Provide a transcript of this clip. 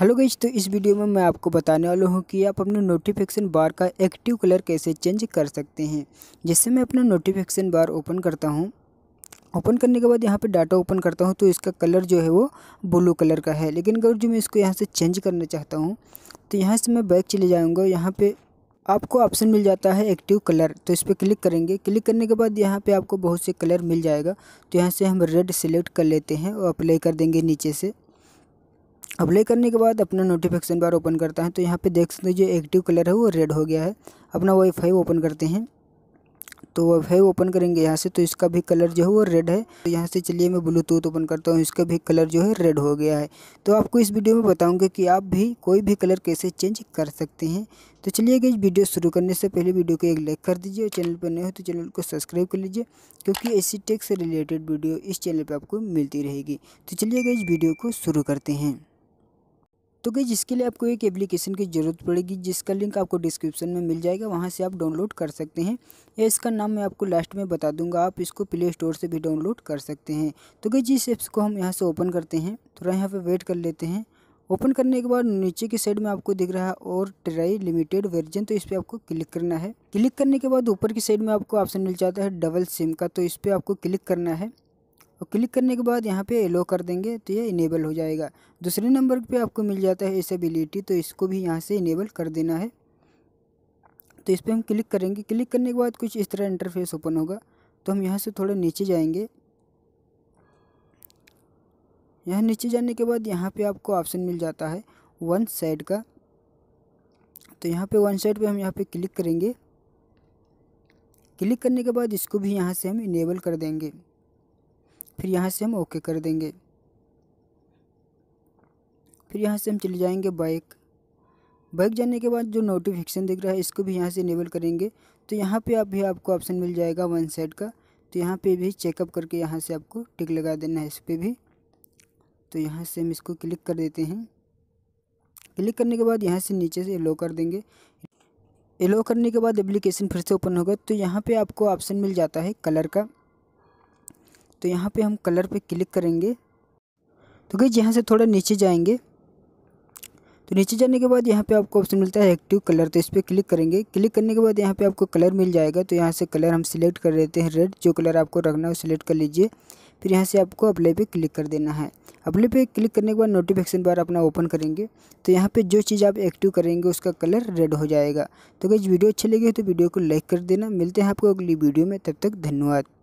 hello गई तो इस वीडियो में मैं आपको बताने वाला हूँ कि आप अपने नोटिफिकेशन बार का एक्टिव कलर कैसे चेंज कर सकते हैं जैसे मैं अपना नोटिफिकेशन बार ओपन करता हूँ ओपन करने के बाद यहाँ पे डाटा ओपन करता हूँ तो इसका कलर जो है वो ब्लू कलर का है लेकिन अगर जो मैं इसको यहाँ से चेंज करना चाहता हूँ तो यहाँ से मैं बैक चले जाऊँगा यहाँ पर आपको ऑप्शन मिल जाता है एक्टिव कलर तो इस पर क्लिक करेंगे क्लिक करने के बाद यहाँ पर आपको बहुत से कलर मिल जाएगा तो यहाँ से हम रेड सेलेक्ट कर लेते हैं और अप्लाई कर देंगे नीचे से अप्लाई करने के बाद अपना नोटिफिकेशन बार ओपन करता है तो यहाँ पे देख सकते हैं जो एक्टिव कलर है वो रेड हो गया है अपना वाईफाई ओपन करते हैं तो वाईफाई ओपन करेंगे यहाँ से तो इसका भी कलर जो है वो रेड है तो यहाँ से चलिए मैं ब्लूटूथ ओपन करता हूँ इसका भी कलर जो है रेड हो गया है तो आपको इस वीडियो में बताऊँगा कि आप भी कोई भी कलर कैसे चेंज कर सकते हैं तो चलिए गई वीडियो शुरू करने से पहले वीडियो को एक लाइक कर दीजिए और चैनल पर नए हो तो चैनल को सब्सक्राइब कर लीजिए क्योंकि ऐसी टेक से रिलेटेड वीडियो इस चैनल पर आपको मिलती रहेगी तो चलिए गई वीडियो को शुरू करते हैं तो गई जिसके लिए आपको एक एप्लीकेशन की ज़रूरत पड़ेगी जिसका लिंक आपको डिस्क्रिप्शन में मिल जाएगा वहाँ से आप डाउनलोड कर सकते हैं या इसका नाम मैं आपको लास्ट में बता दूंगा आप इसको प्ले स्टोर से भी डाउनलोड कर सकते हैं तो गई जिस ऐप्स को हम यहाँ से ओपन करते हैं थोड़ा यहाँ पर वेट कर लेते हैं ओपन करने के बाद नीचे की साइड में आपको दिख रहा है और ट्राई लिमिटेड वर्जन तो इस पर आपको क्लिक करना है क्लिक करने के बाद ऊपर की साइड में आपको ऑप्शन मिल जाता है डबल सिम का तो इस पर आपको क्लिक करना है और क्लिक करने के बाद यहाँ पे एलो कर देंगे तो ये इनेबल हो जाएगा दूसरे नंबर पे आपको मिल जाता है एसेबिलिटी तो इसको भी यहाँ से इनेबल कर देना है तो इस पर हम क्लिक करेंगे क्लिक करने के बाद कुछ इस तरह इंटरफेस ओपन होगा तो हम यहाँ से थोड़ा नीचे जाएंगे यहाँ नीचे जाने के बाद यहाँ पे आपको ऑप्शन मिल जाता है वन साइड का तो यहाँ पे वन साइड पे हम यहाँ पे क्लिक करेंगे क्लिक करने के बाद इसको भी यहाँ से हम इनेबल कर देंगे फिर यहाँ से हम ओके कर देंगे फिर यहाँ से हम चले जाएंगे बाइक बाइक जाने के बाद जो नोटिफिकेशन दिख रहा है इसको भी यहाँ से इनेबल करेंगे तो यहाँ पे आप भी आपको ऑप्शन मिल जाएगा वन साइड का तो यहाँ पे भी चेकअप करके यहाँ से आपको टिक लगा देना है इस पर भी तो यहाँ से हम इसको क्लिक कर देते हैं क्लिक करने के बाद यहाँ से नीचे से एलो कर देंगे एलो करने के बाद एप्लीकेशन फिर से ओपन होगा तो यहाँ पर आपको ऑप्शन मिल जाता है कलर का तो यहाँ पे हम कलर पे क्लिक करेंगे तो गई यहाँ से थोड़ा नीचे जाएंगे तो नीचे जाने के बाद यहाँ पे आपको ऑप्शन मिलता है एक्टिव कलर तो इस पर क्लिक करेंगे क्लिक करने के बाद यहाँ पे आपको कलर मिल जाएगा तो यहाँ से कलर हम सिलेक्ट कर लेते हैं रेड जो कलर आपको रखना है वो सिलेक्ट कर लीजिए फिर यहाँ से आपको अपले पे क्लिक कर देना है अपले पे क्लिक करने के बाद नोटिफिकेशन बार अपना ओपन करेंगे तो यहाँ पे जो चीज़ आप एक्टिव करेंगे उसका कलर रेड हो जाएगा तो अगर वीडियो अच्छी लगी तो वीडियो को लाइक कर देना मिलते हैं आपको अगली वीडियो में तब तक धन्यवाद